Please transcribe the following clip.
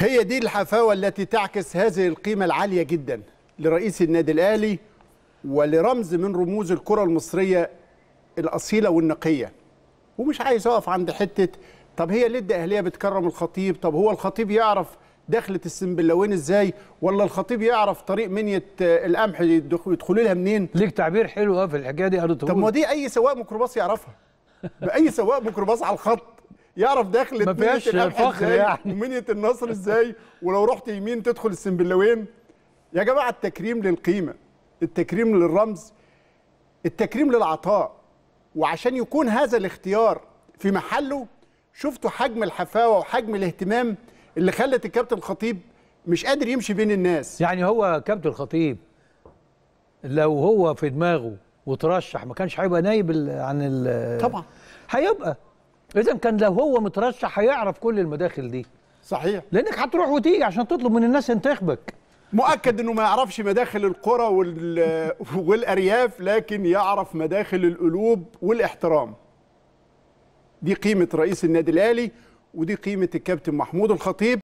هي دي الحفاوة التي تعكس هذه القيمة العالية جدا لرئيس النادي الأهلي ولرمز من رموز الكرة المصرية الأصيلة والنقية ومش عايز أقف عند حتة طب هي ليه الأهلية بتكرم الخطيب طب هو الخطيب يعرف دخلة السنبلاوين ازاي ولا الخطيب يعرف طريق منية آه، القمح يدخلوا لها منين ليك تعبير حلو في الحكايه دي قريته طب ما دي اي سواق ميكروباص يعرفها باي سواق ميكروباص على الخط يعرف داخل مفيش فخر يعني ومنيه النصر ازاي ولو رحت يمين تدخل السنبلاوين يا جماعه التكريم للقيمه التكريم للرمز التكريم للعطاء وعشان يكون هذا الاختيار في محله شفتوا حجم الحفاوه وحجم الاهتمام اللي خلت الكابتن الخطيب مش قادر يمشي بين الناس يعني هو كابتن الخطيب لو هو في دماغه وترشح ما كانش هيبقى نايب عن ال طبعا هيبقى اذا كان لو هو مترشح هيعرف كل المداخل دي صحيح لانك هتروح وتيجي عشان تطلب من الناس ينتخبك مؤكد انه ما يعرفش مداخل القرى وال... والارياف لكن يعرف مداخل القلوب والاحترام دي قيمه رئيس النادي الاهلي ودي قيمه الكابتن محمود الخطيب